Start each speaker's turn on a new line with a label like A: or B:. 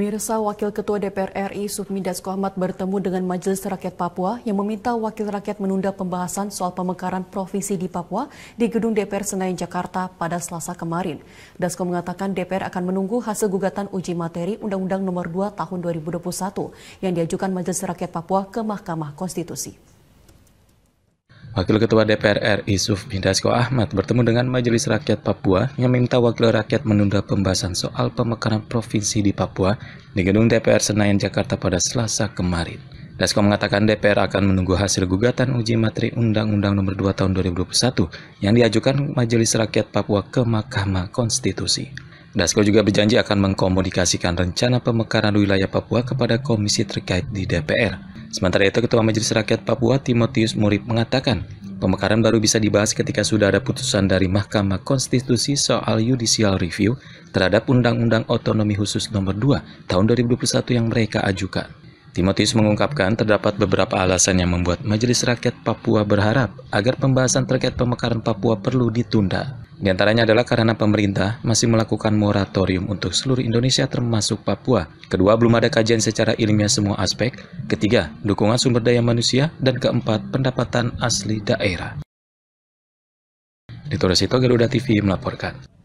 A: Mirsa Wakil Ketua DPR RI Sufmi Dasko Ahmad bertemu dengan Majelis Rakyat Papua yang meminta Wakil Rakyat menunda pembahasan soal pemekaran provinsi di Papua di Gedung DPR Senayan Jakarta pada selasa kemarin. Dasko mengatakan DPR akan menunggu hasil gugatan uji materi Undang-Undang Nomor 2 Tahun 2021 yang diajukan Majelis Rakyat Papua ke Mahkamah Konstitusi.
B: Wakil Ketua DPR RI Sufmi Dasko Ahmad bertemu dengan Majelis Rakyat Papua yang minta wakil rakyat menunda pembahasan soal pemekaran provinsi di Papua di gedung DPR Senayan Jakarta pada Selasa kemarin. Dasko mengatakan DPR akan menunggu hasil gugatan uji materi Undang-Undang Nomor 2 Tahun 2021 yang diajukan Majelis Rakyat Papua ke Mahkamah Konstitusi. Dasko juga berjanji akan mengkomunikasikan rencana pemekaran wilayah Papua kepada komisi terkait di DPR. Sementara itu, Ketua Majelis Rakyat Papua Timotius Murib mengatakan, pemekaran baru bisa dibahas ketika sudah ada putusan dari Mahkamah Konstitusi soal judicial review terhadap Undang-Undang Otonomi Khusus Nomor 2 Tahun 2021 yang mereka ajukan. Timotius mengungkapkan terdapat beberapa alasan yang membuat Majelis Rakyat Papua berharap agar pembahasan terkait pemekaran Papua perlu ditunda. Di antaranya adalah karena pemerintah masih melakukan moratorium untuk seluruh Indonesia termasuk Papua. Kedua, belum ada kajian secara ilmiah semua aspek. Ketiga, dukungan sumber daya manusia. Dan keempat, pendapatan asli daerah.
C: Di Resito Garuda TV melaporkan.